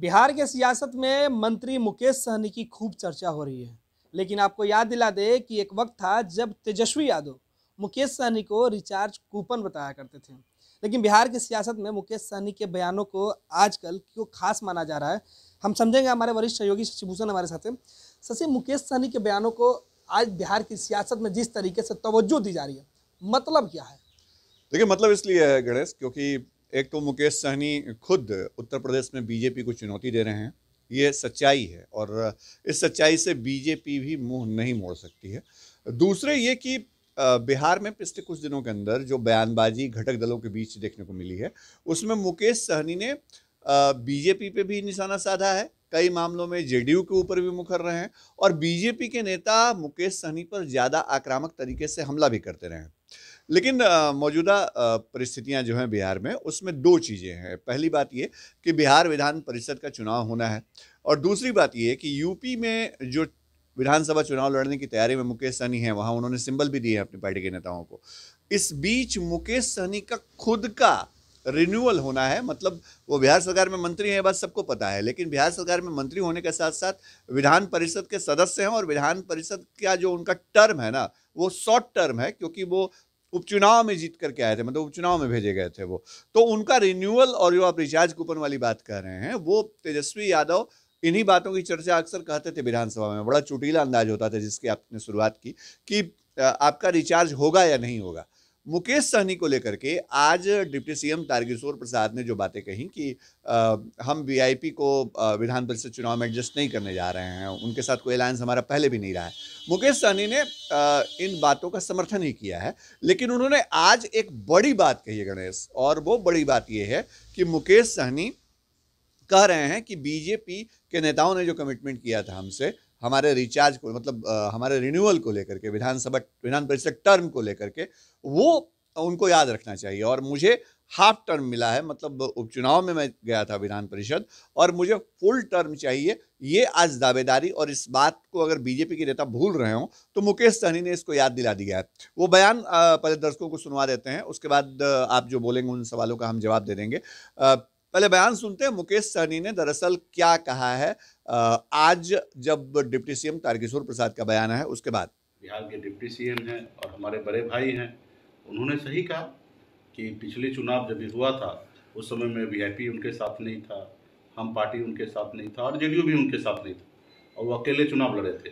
बिहार के सियासत में मंत्री मुकेश सहनी की खूब चर्चा हो रही है लेकिन आपको याद दिला दे कि एक वक्त था जब तेजस्वी यादव मुकेश सहनी को रिचार्ज कूपन बताया करते थे लेकिन बिहार की सियासत में मुकेश सहनी के बयानों को आजकल क्यों खास माना जा रहा है हम समझेंगे हमारे वरिष्ठ सहयोगी शशिभूषण हमारे साथ शशि मुकेश सहनी के बयानों को आज बिहार की सियासत में जिस तरीके से तवज्जो दी जा रही है मतलब क्या है देखिए मतलब इसलिए है गणेश क्योंकि एक तो मुकेश सहनी खुद उत्तर प्रदेश में बीजेपी को चुनौती दे रहे हैं ये सच्चाई है और इस सच्चाई से बीजेपी भी मुंह नहीं मोड़ सकती है दूसरे ये कि बिहार में पिछले कुछ दिनों के अंदर जो बयानबाजी घटक दलों के बीच देखने को मिली है उसमें मुकेश सहनी ने बीजेपी पे भी निशाना साधा है कई मामलों में जेडीयू के ऊपर भी मुखर रहे हैं और बीजेपी के नेता मुकेश सहनी पर ज़्यादा आक्रामक तरीके से हमला भी करते रहे हैं लेकिन मौजूदा परिस्थितियां जो हैं बिहार में उसमें दो चीज़ें हैं पहली बात ये कि बिहार विधान परिषद का चुनाव होना है और दूसरी बात ये कि यूपी में जो विधानसभा चुनाव लड़ने की तैयारी में मुकेश सहनी है वहाँ उन्होंने सिंबल भी दिए हैं अपनी पार्टी के नेताओं को इस बीच मुकेश सहनी का खुद का रिन्यूअल होना है मतलब वो बिहार सरकार में मंत्री हैं बस सबको पता है लेकिन बिहार सरकार में मंत्री होने के साथ साथ विधान परिषद के सदस्य हैं और विधान परिषद का जो उनका टर्म है ना वो शॉर्ट टर्म है क्योंकि वो उपचुनाव में जीत करके आए थे मतलब उपचुनाव में भेजे गए थे वो तो उनका रिन्यूअल और जो आप रिचार्ज कूपन वाली बात कह रहे हैं वो तेजस्वी यादव इन्हीं बातों की चर्चा अक्सर कहते थे विधानसभा में बड़ा चुटीला अंदाज होता था जिसकी आपने शुरुआत की कि आपका रिचार्ज होगा या नहीं होगा मुकेश सहनी को लेकर के आज डिप्टी सीएम तारकिशोर प्रसाद ने जो बातें कही कि आ, हम वीआईपी को विधान परिषद चुनाव में एडजस्ट नहीं करने जा रहे हैं उनके साथ कोई अलायंस हमारा पहले भी नहीं रहा है मुकेश सहनी ने आ, इन बातों का समर्थन ही किया है लेकिन उन्होंने आज एक बड़ी बात कही है गणेश और वो बड़ी बात ये है कि मुकेश सहनी कह रहे हैं कि बीजेपी के नेताओं ने जो कमिटमेंट किया था हमसे हमारे रिचार्ज को मतलब हमारे रिन्यूअल को लेकर के विधानसभा विधान परिषद टर्म को लेकर के वो उनको याद रखना चाहिए और मुझे हाफ टर्म मिला है मतलब उपचुनाव में मैं गया था विधान परिषद और मुझे फुल टर्म चाहिए ये आज दावेदारी और इस बात को अगर बीजेपी के नेता भूल रहे हो तो मुकेश सहनी ने इसको याद दिला दिया है वो बयान पहले दर्शकों को सुनवा देते हैं उसके बाद आप जो बोलेंगे उन सवालों का हम जवाब दे देंगे पहले बयान सुनते हैं मुकेश सहनी ने दरअसल क्या कहा है आज जब डिप्टी सीएम तारकिशोर प्रसाद का बयान है उसके बाद बिहार के डिप्टी सीएम हैं और हमारे बड़े भाई हैं उन्होंने सही कहा कि पिछले चुनाव जब भी हुआ था उस समय में वी उनके साथ नहीं था हम पार्टी उनके साथ नहीं था और जे भी उनके साथ नहीं था और वो अकेले चुनाव लड़े थे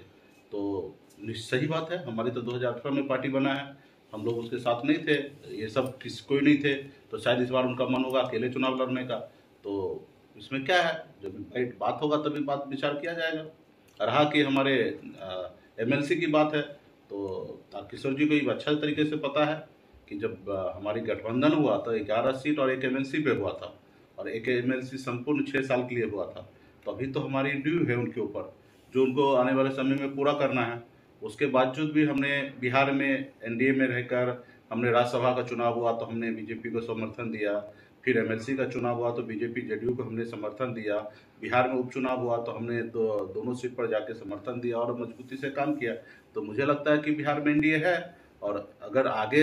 तो सही बात है हमारी तो दो में पार्टी बना है हम लोग उसके साथ नहीं थे ये सब किस कोई नहीं थे तो शायद इस बार उनका मन होगा अकेले चुनाव लड़ने का तो इसमें क्या है जब राइट बात होगा तभी बात विचार किया जाएगा रहा कि हमारे एमएलसी की बात है तो तारकिशोर जी को ये अच्छा तरीके से पता है कि जब हमारी गठबंधन हुआ तो ग्यारह सीट और एक एमएलसी पे हुआ था और एक एमएलसी संपूर्ण छः साल के लिए हुआ था तो अभी तो हमारी ड्यू है उनके ऊपर जो उनको आने वाले समय में पूरा करना है उसके बावजूद भी हमने बिहार में एनडीए में रहकर हमने राज्यसभा का चुनाव हुआ तो हमने बीजेपी को समर्थन दिया फिर एमएलसी का चुनाव हुआ तो बीजेपी जेडीयू को हमने समर्थन दिया बिहार में उपचुनाव हुआ तो हमने दो, दोनों सीट पर जाके समर्थन दिया और मजबूती से काम किया तो मुझे लगता है कि बिहार में एनडीए है और अगर आगे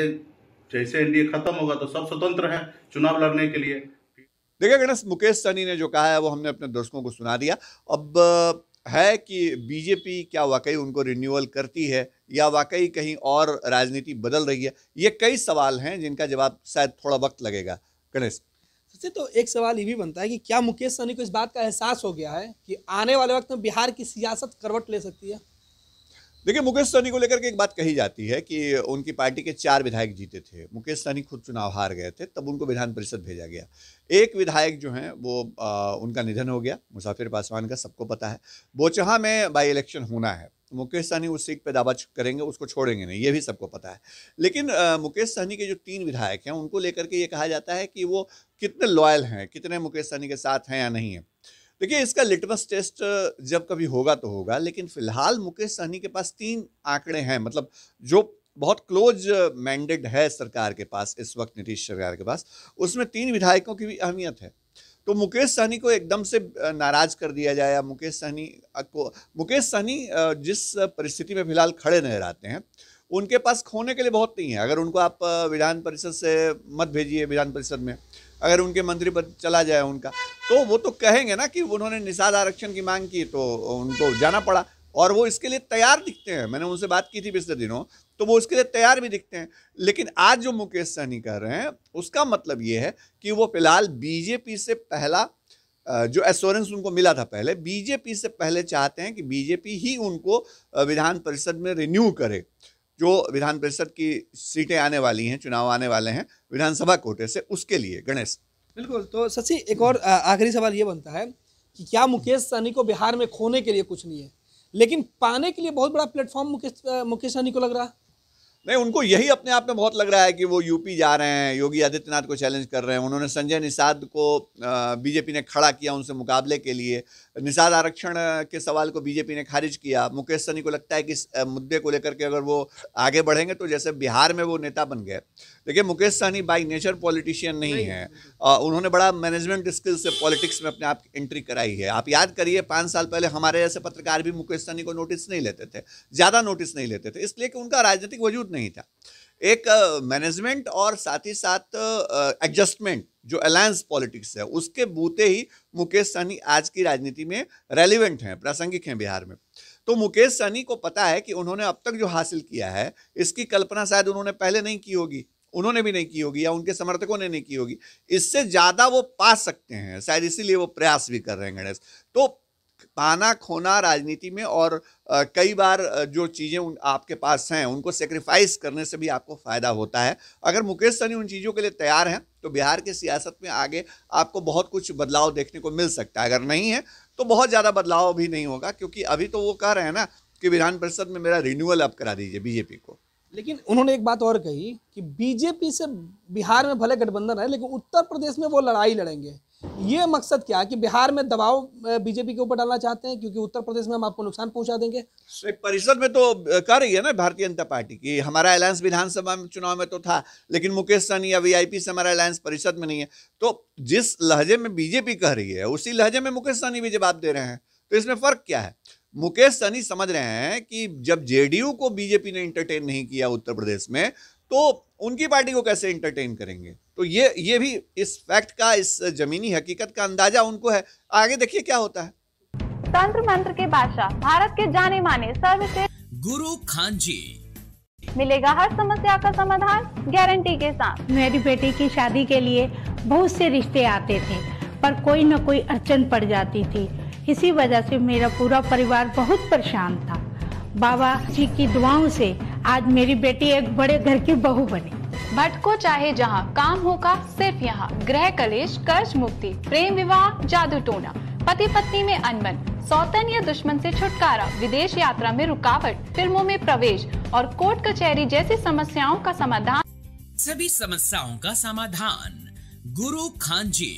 जैसे एनडीए खत्म होगा तो सब स्वतंत्र है चुनाव लड़ने के लिए देखिए गणेश मुकेश सनी ने जो कहा है वो हमने अपने दर्शकों को सुना दिया अब है कि बीजेपी क्या वाकई उनको रिन्यूअल करती है या वाकई कहीं और राजनीति बदल रही है ये कई सवाल हैं जिनका जवाब शायद थोड़ा वक्त लगेगा गणेश इससे तो एक सवाल ये भी बनता है कि क्या मुकेश सहनी को इस बात का एहसास हो गया है कि आने वाले वक्त में बिहार की सियासत करवट ले सकती है देखिए मुकेश सहनी को लेकर के एक बात कही जाती है कि उनकी पार्टी के चार विधायक जीते थे मुकेश सहनी खुद चुनाव हार गए थे तब उनको विधान परिषद भेजा गया एक विधायक जो हैं वो आ, उनका निधन हो गया मुसाफिर पासवान का सबको पता है बोचहा में बाई इलेक्शन होना है तो मुकेश सहनी उस सीट पर दावा करेंगे उसको छोड़ेंगे नहीं ये भी सबको पता है लेकिन आ, मुकेश सहनी के जो तीन विधायक हैं उनको लेकर के ये कहा जाता है कि वो कितने लॉयल हैं कितने मुकेश सहनी के साथ हैं या नहीं है देखिए इसका लिटमस टेस्ट जब कभी होगा तो होगा लेकिन फिलहाल मुकेश सहनी के पास तीन आंकड़े हैं मतलब जो बहुत क्लोज मैंडेड है सरकार के पास इस वक्त नीतीश सरकार के पास उसमें तीन विधायकों की भी अहमियत है तो मुकेश सहनी को एकदम से नाराज कर दिया जाए या मुकेश सहनी को मुकेश सहनी जिस परिस्थिति में फिलहाल खड़े नजर आते हैं उनके पास खोने के लिए बहुत नहीं है अगर उनको आप विधान परिषद से मत भेजिए विधान परिषद में अगर उनके मंत्री पद चला जाए उनका तो वो तो कहेंगे ना कि उन्होंने निषाद आरक्षण की मांग की तो उनको जाना पड़ा और वो इसके लिए तैयार दिखते हैं मैंने उनसे बात की थी पिछले दिनों तो वो उसके लिए तैयार भी दिखते हैं लेकिन आज जो मुकेश सहनी कह रहे हैं उसका मतलब ये है कि वो फिलहाल बीजेपी से पहला जो एश्योरेंस उनको मिला था पहले बीजेपी से पहले चाहते हैं कि बीजेपी ही उनको विधान परिषद में रिन्यू करे जो विधान परिषद की सीटें आने वाली हैं चुनाव आने वाले हैं विधानसभा कोटे से उसके लिए गणेश बिल्कुल तो शशि एक और आखिरी सवाल ये बनता है कि क्या मुकेश सहनी को बिहार में खोने के लिए कुछ नहीं है लेकिन पाने के लिए बहुत बड़ा प्लेटफॉर्म मुकेश मुकेश सहनी को लग रहा नहीं उनको यही अपने आप में बहुत लग रहा है कि वो यूपी जा रहे हैं योगी आदित्यनाथ को चैलेंज कर रहे हैं उन्होंने संजय निषाद को बीजेपी ने खड़ा किया उनसे मुकाबले के लिए निषाद आरक्षण के सवाल को बीजेपी ने खारिज किया मुकेश सनी को लगता है कि इस मुद्दे को लेकर के अगर वो आगे बढ़ेंगे तो जैसे बिहार में वो नेता बन गए देखिए Mukesh Sahani by nature politician नहीं, है उन्होंने बड़ा मैनेजमेंट स्किल से पॉलिटिक्स में अपने आप एंट्री कराई है आप याद करिए पाँच साल पहले हमारे जैसे पत्रकार भी मुकेश सहनी को नोटिस नहीं लेते थे ज़्यादा नोटिस नहीं लेते थे इसलिए कि उनका राजनीतिक वजूद नहीं था एक मैनेजमेंट और साथ ही साथ एडजस्टमेंट जो अलायंस पॉलिटिक्स है उसके बूते ही मुकेश सहनी आज की राजनीति में रेलिवेंट हैं प्रासंगिक हैं बिहार में तो मुकेश सहनी को पता है कि उन्होंने अब तक जो हासिल किया है इसकी कल्पना शायद उन्होंने पहले नहीं की होगी उन्होंने भी नहीं की होगी या उनके समर्थकों ने नहीं की होगी इससे ज़्यादा वो पा सकते हैं शायद इसीलिए वो प्रयास भी कर रहे हैं गणेश तो पाना खोना राजनीति में और कई बार जो चीज़ें आपके पास हैं उनको सेक्रीफाइस करने से भी आपको फ़ायदा होता है अगर मुकेश सनी उन चीज़ों के लिए तैयार हैं तो बिहार की सियासत में आगे आपको बहुत कुछ बदलाव देखने को मिल सकता है अगर नहीं है तो बहुत ज़्यादा बदलाव भी नहीं होगा क्योंकि अभी तो वो कह रहे हैं ना कि विधान परिषद में मेरा रिन्यूअल अप करा दीजिए बीजेपी को लेकिन उन्होंने एक बात और कही कि बीजेपी से बिहार में भले गठबंधन है लेकिन उत्तर प्रदेश में वो लड़ाई लड़ेंगे ये मकसद क्या कि बिहार में दबाव बीजेपी के ऊपर डालना चाहते हैं क्योंकि उत्तर प्रदेश में हम आपको नुकसान पहुंचा देंगे परिषद में तो कर रही है ना भारतीय जनता पार्टी की हमारा अलायंस विधानसभा में चुनाव में तो था लेकिन मुकेश सहनी या वीआईपी से हमारा अलायंस परिषद में नहीं है तो जिस लहजे में बीजेपी कह रही है उसी लहजे में मुकेश सहनी भी जवाब दे रहे हैं तो इसमें फर्क क्या है मुकेश सहनी समझ रहे हैं कि जब जेडीयू को बीजेपी ने इंटरटेन नहीं किया उत्तर प्रदेश में तो उनकी पार्टी को कैसे इंटरटेन करेंगे तो ये ये भी इस फैक्ट का इस जमीनी हकीकत का अंदाजा उनको है आगे देखिए क्या होता है तंत्र मंत्र के बादशाह भारत के जाने माने सर्वश्रेष्ठ गुरु खान जी मिलेगा हर समस्या का समाधान गारंटी के साथ मेरी बेटी की शादी के लिए बहुत से रिश्ते आते थे पर कोई न कोई अड़चन पड़ जाती थी इसी वजह से मेरा पूरा परिवार बहुत परेशान था बाबा जी की दुआओं से आज मेरी बेटी एक बड़े घर की बहू बनी भट्ट को चाहे जहाँ काम होगा सिर्फ यहाँ ग्रह कलेश कर्ज मुक्ति प्रेम विवाह जादू टोना पति पत्नी में अनबन सौतन या दुश्मन से छुटकारा विदेश यात्रा में रुकावट फिल्मों में प्रवेश और कोर्ट कचहरी जैसी समस्याओं का समाधान सभी समस्याओं का समाधान गुरु खान जी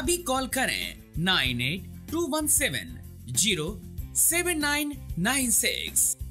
अभी कॉल करें नाइन एट 217 07996.